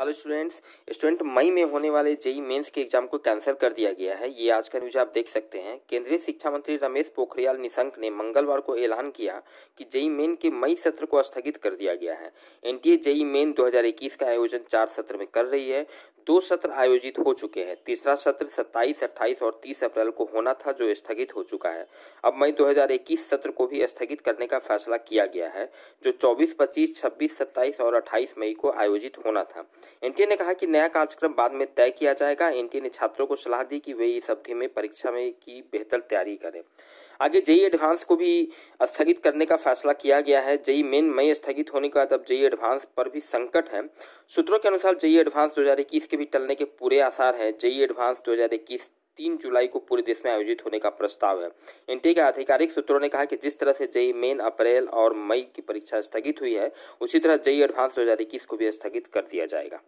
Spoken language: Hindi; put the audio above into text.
हेलो स्टूडेंट्स स्टूडेंट मई में होने वाले जेई मेंस के एग्जाम को कैंसिल कर दिया गया है ये आज का न्यूज आप देख सकते हैं केंद्रीय शिक्षा मंत्री रमेश पोखरियाल निशंक ने मंगलवार को ऐलान किया कि जेई मेन के मई सत्र को स्थगित कर दिया गया है एनटीए जेई मेन 2021 का आयोजन चार सत्र में कर रही है दो सत्र आयोजित हो चुके हैं तीसरा सत्र 27, 28 और 30 अप्रैल को होना था जो स्थगित हो चुका है अब मई 2021 सत्र को भी स्थगित करने का फैसला किया गया है जो 24, 25, 26, 27 और 28 मई को आयोजित होना था एनटीए ने कहा कि नया कार्यक्रम बाद में तय किया जाएगा एनटीए ने छात्रों को सलाह दी कि वे इस अवधि में परीक्षा में की बेहतर तैयारी करें आगे जेई एडवांस को भी स्थगित करने का फैसला किया गया है जेई मेन मई स्थगित होने के बाद अब जेई एडवांस पर भी संकट है सूत्रों के अनुसार जेई एडवांस दो हज़ार इक्कीस के भी टलने के पूरे आसार हैं जेई एडवांस दो हजार इक्कीस तीन जुलाई को पूरे देश में आयोजित होने का प्रस्ताव है एनटीए के आधिकारिक सूत्रों ने कहा कि जिस तरह से जेई मेन अप्रैल और मई की परीक्षा स्थगित हुई है उसी तरह जेई एडवांस इक्कीस को भी स्थगित कर दिया जाएगा